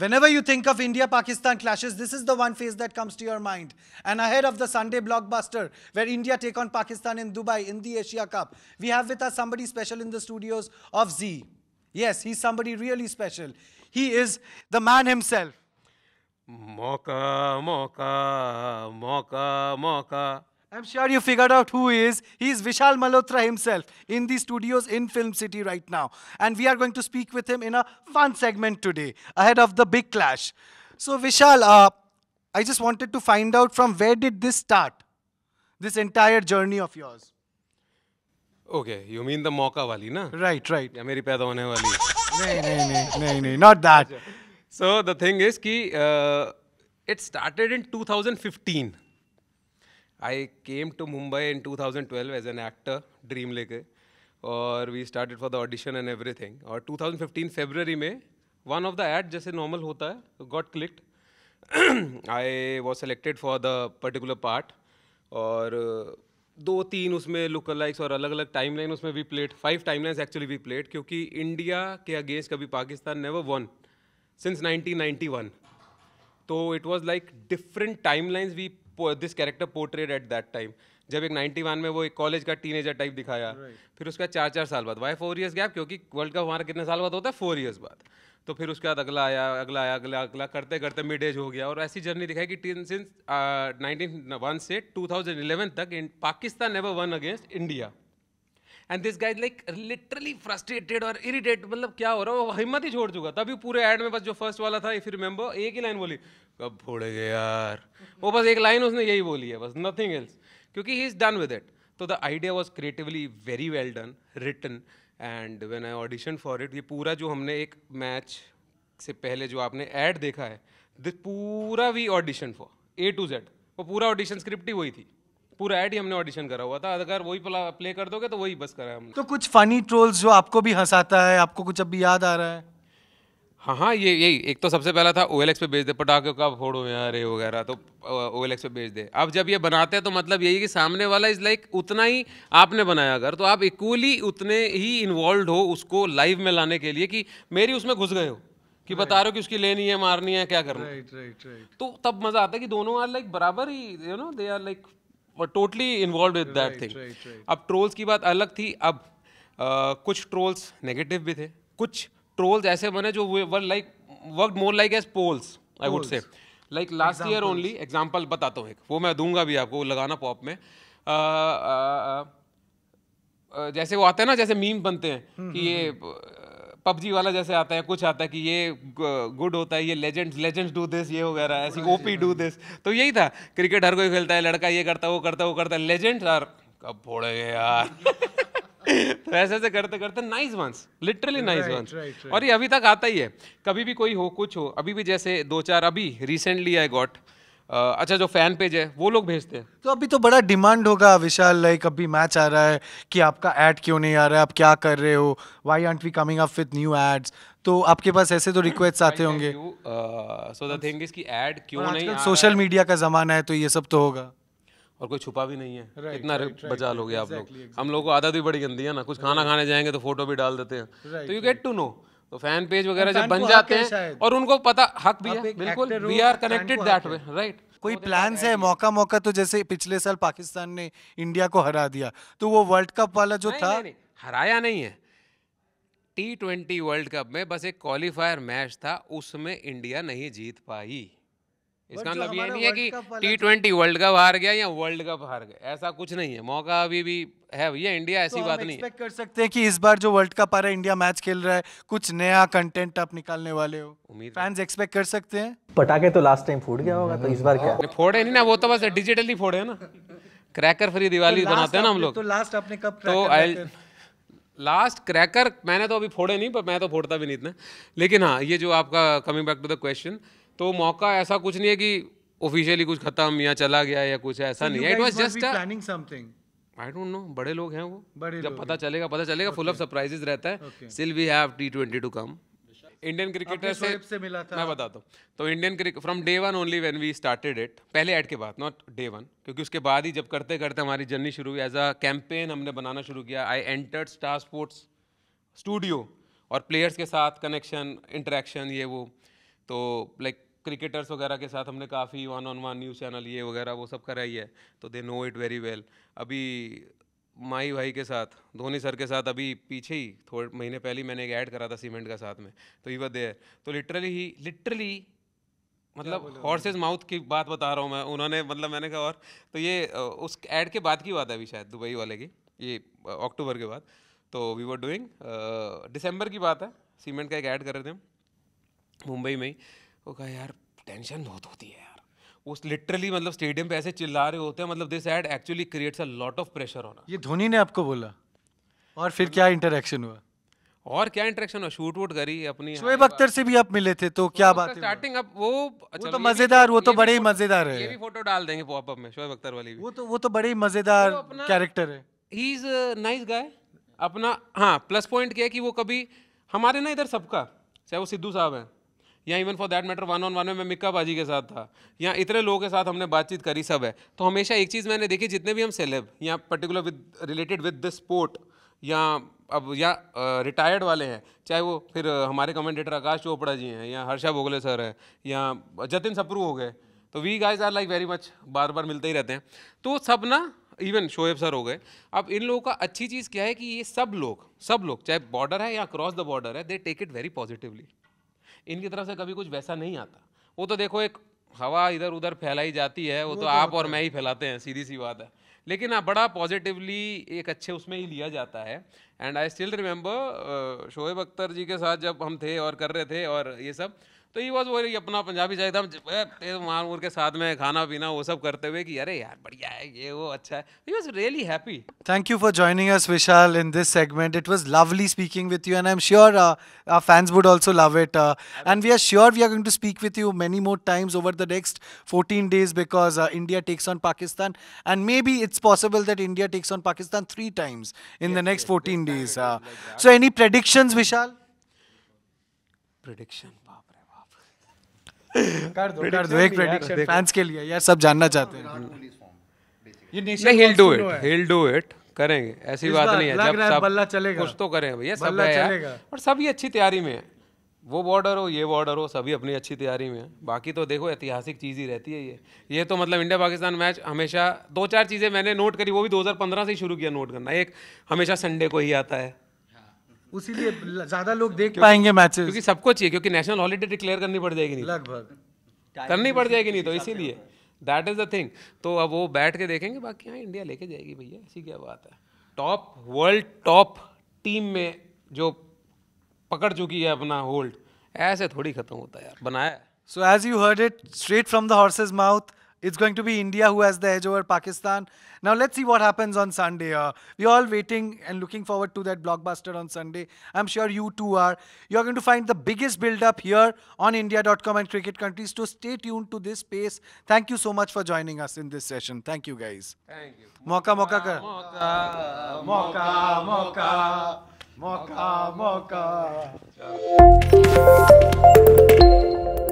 Whenever you think of India-Pakistan clashes, this is the one face that comes to your mind. And ahead of the Sunday blockbuster, where India take on Pakistan in Dubai in the Asia Cup, we have with us somebody special in the studios of Z. Yes, he's somebody really special. He is the man himself. Moka, moka, moka, moka. I'm sure you figured out who he is. He's Vishal Malhotra himself in the studios in Film City right now. And we are going to speak with him in a fun segment today, ahead of the big clash. So Vishal, uh, I just wanted to find out from where did this start? This entire journey of yours. Okay, you mean the Mokka वाली na? Right, right. या मेरी पैदा No, no, no, not that. So the thing is कि uh, it started in 2015. I came to Mumbai in 2012 as an actor dream लेके और we started for the audition and everything और two thousand fifteen February में one of the ad जैसे normal होता है got clicked I was selected for the particular part और uh, दो तीन उसमें लुक लाइक्स और अलग अलग टाइम लाइन उसमें भी played five timeline actually भी प्लेट क्योंकि इंडिया के अगेंस्ट कभी Pakistan never won since nineteen one तो it was like different timelines we this character portrait at that time जब एक 91 में वो एक कॉलेज का टीनेजर टाइप दिखाया right. फिर उसका चार चार साल बाद वाई फोर ईयर्स गैप क्योंकि वर्ल्ड कप हमारा कितने साल बाद होता है फोर ईयर्स बाद तो फिर उसके बाद अगला आया अगला आया अगला अगला करते करते मिड एज हो गया और ऐसी जर्नी दिखाई कि टीन सिंस नाइनटीन वन से 2011 तक Pakistan never won against India and this guys like literally frustrated और इरिटेट मतलब क्या हो रहा है वो हिम्मत ही छोड़ चुका तभी पूरे एड में बस जो फर्स्ट वाला था इफ यू रिमेंबर एक ही लाइन बोली कब फोड़े गए यार वो बस एक लाइन उसने यही बोली है बस नथिंग एल्स क्योंकि he is done with it तो the idea was creatively very well done written and when I audition for it ये पूरा जो हमने एक मैच से पहले जो आपने एड देखा है दिस पूरा we audition for A to Z वो पूरा ऑडिशन स्क्रिप्ट ही वही थी पूरा एड ही हमने ऑडिशन करा हुआ था अगर वही प्ले कर दोगे तो वही बस करा हमने तो कुछ फनी ट्रोल्स जो आपको भी हंसाता है आपको कुछ अभी याद आ रहा है हाँ हाँ ये यही एक तो सबसे पहला था ओ एल एक्स पे बेच दे पटाखे का फोड़ो यार ये वगैरह तो ओ पे बेच दे अब जब ये बनाते हैं तो मतलब यही कि सामने वाला इज़ लाइक उतना ही आपने बनाया अगर तो आप इक्वली उतने ही इन्वॉल्व हो उसको लाइव में लाने के लिए कि मेरी उसमें घुस गए हो कि right. बता रहे हो कि उसकी लेनी है मारनी है क्या करना है right, right, तो तब मजा आता है कि दोनों आर लाइक बराबर ही you know they are like totally involve with that thing अब ट्रोल्स की बात अलग थी अब कुछ ट्रोल्स नेगेटिव भी थे कुछ ट्रोल्स ऐसे बने जो were like work more like as polls I would say like last year only example बताता हूँ एक वो मैं दूंगा भी आपको लगाना पॉप में जैसे वो आते हैं ना जैसे मीम बनते हैं हम्म, कि हम्म, ये हम्म। पबजी वाला जैसे आता है कुछ आता है कि ये गुड होता है ये लेजेंड्स लेजेंड्स डू दिस ये वगैरह ऐसी ओपी डू दिस तो यही था क्रिकेट हर कोई खेलता है लड़का ये करता है वो करता है वो करता है लेजेंड्स यार कब फोड़े गए यार तो ऐसे ऐसे करते करते nice ones literally nice ones और ये अभी तक आता ही है कभी भी कोई हो कुछ हो अभी भी जैसे दो चार अभी रिसेंटली आई गॉट अच्छा जो फैन पेज है वो लोग भेजते हैं तो अभी तो बड़ा डिमांड होगा विशाल लाइक अभी मैच आ रहा है कि आपका ऐड क्यों नहीं आ रहा है आप क्या कर रहे हो why aren't we coming up with new ads तो आपके पास ऐसे तो रिक्वेस्ट आते होंगे सो द थिंग इज कि ऐड क्यों नहीं सोशल मीडिया का जमाना है तो ये सब तो होगा और कोई छुपा भी नहीं है right, इतना right, right, बचा लोगे right, आप exactly, लोग exactly. हम लोगों को आदत भी बड़ी गंदी है ना कुछ right. खाना खाने जाएंगे तो फोटो भी डाल देते हैं तो यू गेट टू नो तो फैन पेज वगैरह जब बन जाते हैं और उनको पता हक भी है बिल्कुल we are connected that way right कोई प्लान है मौका मौका तो जैसे पिछले साल पाकिस्तान ने इंडिया को हरा दिया तो वो वर्ल्ड कप वाला जो था हराया नहीं है टी ट्वेंटी वर्ल्ड कप में बस एक क्वालिफायर मैच था उसमें इंडिया नहीं जीत पाई इसका मतलब ये नहीं है कि टी ट्वेंटी वर्ल्ड कप हार गया या वर्ल्ड कप हार गया ऐसा कुछ नहीं है मौका अभी भी है भैया इंडिया ऐसी तो बात नहीं है कर सकते हैं कि इस बार जो वर्ल्ड कप आ रहा है इंडिया मैच खेल रहा है कुछ नया कंटेंट आप निकालने वाले हो उम्मीद फैंस एक्सपेक्ट कर सकते हैं पटाखे तो लास्ट टाइम फूट गया होगा तो इस बार क्या फोड़े नहीं ना वो तो बस डिजिटली फोड़े ना क्रैकर फ्री तो दिवाली बनाते हैं ना हम लोग तो लास्ट आपने कब तो आई लास्ट क्रैकर मैंने तो अभी फोड़े नहीं पर मैं तो फोड़ता भी नहीं इतना लेकिन हाँ ये जो आपका coming back to the question तो मौका ऐसा कुछ नहीं है कि ऑफिशियली कुछ खत्म या चला गया या कुछ ऐसा so नहीं है it was just planning something I don't know बड़े लोग हैं वो बड़े जब पता चलेगा पता चलेगा फुल ऑफ सरप्राइजेस रहता है still we have T twenty to come Indian cricketer से, से मिला था मैं बताता हूँ तो Indian cricket from day one only when we started it पहले ऐड के बाद नॉट डे वन क्योंकि उसके बाद ही जब करते करते हमारी जर्नी शुरू हुई एज अ कैंपेन हमने बनाना शुरू किया I entered Star Sports studio और प्लेयर्स के साथ कनेक्शन इंटरेक्शन ये वो तो लाइक क्रिकेटर्स वगैरह के साथ हमने काफ़ी one on one news channel ये वगैरह वो सब कराई है तो they know it very well अभी माई भाई के साथ धोनी सर के साथ अभी पीछे ही थोड़े महीने पहले मैंने एक ऐड करा था सीमेंट का साथ में तो ही वह देर तो लिटरली ही लिटरली मतलब हॉर्सेज माउथ की बात बता रहा हूँ मैं उन्होंने मतलब मैंने कहा और तो ये उस ऐड के बाद की बात है अभी शायद दुबई वाले की ये अक्टूबर के बाद तो वी वर डूइंग दिसंबर की बात है सीमेंट का एक ऐड कर रहे थे हम मुंबई में ही को कहा यार टेंशन बहुत होती है यार उस लिटरली मतलब स्टेडियम पे ऐसे चिल्ला रहे होते हैं मतलब this ad actually creates a lot of pressure होना ये धोनी ने आपको बोला और फिर क्या इंटरेक्शन हुआ और क्या इंटरेक्शन हुआ शूट वूट करी अपनी शोएब अख्तर से भी आप मिले थे तो क्या बात है स्टार्टिंग अब वो वो अच्छा, तो मजेदार वो तो बड़े ही मजेदार है ये भी फोटो डाल देंगे पॉप अप में शोएब अख्तर वाली भी वो तो वो तो बड़े ही मजेदार कैरेक्टर है he is a nice guy अपना हाँ प्लस पॉइंट क्या है कि वो कभी हमारे ना इधर सबका चाहे वो सिद्धू साहब हैं या even for that matter one on one में मैं मिक्का बाजी के साथ था या इतने लोगों के साथ हमने बातचीत करी सब है तो हमेशा एक चीज़ मैंने देखी जितने भी हम सेलेब या particular with related with the sport या अब या रिटायर्ड वाले हैं चाहे वो फिर हमारे कमेंटेटर आकाश चोपड़ा जी हैं या हर्षा बोगले सर हैं या जतिन सप्रू हो गए तो we guys are like very much बार बार मिलते ही रहते हैं तो सब ना इवन शोएब सर हो गए अब इन लोगों का अच्छी चीज़ क्या है कि ये सब लोग सब लोग चाहे बॉर्डर है या क्रॉस द बॉर्डर है they take it very positively इनकी तरफ से कभी कुछ वैसा नहीं आता वो तो देखो एक हवा इधर उधर फैलाई जाती है वो, वो तो, तो आप और मैं ही फैलाते हैं सीधी सी बात है लेकिन आप हाँ, बड़ा पॉजिटिवली एक अच्छे उसमें ही लिया जाता है and I still remember Shoaib Akhtar ji के साथ जब हम थे और कर रहे थे और ये सब तो ये बस वो अपना पंजाबी चाहिए था मार मूर के साथ में खाना पीना वो सब करते हुए कि अरे यार बढ़िया है ये वो अच्छा है he was really happy thank you for joining us Vishal in this segment it was lovely speaking with you and I am sure our fans would also love it and we are sure we are going to speak with you many more times over the next fourteen days because India takes on Pakistan and maybe it's possible that India takes on Pakistan three times in the next fourteen days so any prediction Vishal prediction कर दो कर दो एक prediction fans के लिए यार सब जानना चाहते हैं नहीं he'll do it he'll do it करेंगे ऐसी बात नहीं है जब सब बल्ला चलेगा कुछ तो करें भैया सब है और सभी अच्छी तैयारी में है वो बॉर्डर हो ये बॉर्डर हो सभी अपनी अच्छी तैयारी में है बाकी तो देखो ऐतिहासिक चीज़ ही रहती है ये ये तो मतलब इंडिया पाकिस्तान मैच हमेशा दो चार चीज़ें मैंने नोट करी वो भी 2015 से ही शुरू किया नोट करना एक हमेशा संडे को ही आता है उसीलिए ज्यादा लोग देख पाएंगे मैचेस क्योंकि सबको चाहिए क्योंकि नेशनल हॉलीडे डिक्लेयर करनी पड़ जाएगी नहीं तो। लगभग करनी पड़ जाएगी नहीं तो इसीलिए दैट इज द थिंग तो अब वो बैठ के देखेंगे बाकी हाँ इंडिया लेके जाएगी भैया ऐसी क्या बात है टॉप वर्ल्ड टॉप टीम में जो पकड़ चुकी है अपना होल्ड ऐसे थोड़ी खत्म होता है यार बनाया so as you heard it straight from the horse's mouth It's going to be India who has the edge over Pakistan. Now let's see what happens on Sunday. Uh, we're all waiting and looking forward to that blockbuster on Sunday. I'm sure you too are. You're going to find the biggest build-up here on India.com and Cricket Countries. So stay tuned to this space. Thank you so much for joining us in this session. Thank you guys. Thank you. Moka moka Moka moka moka moka moka. moka.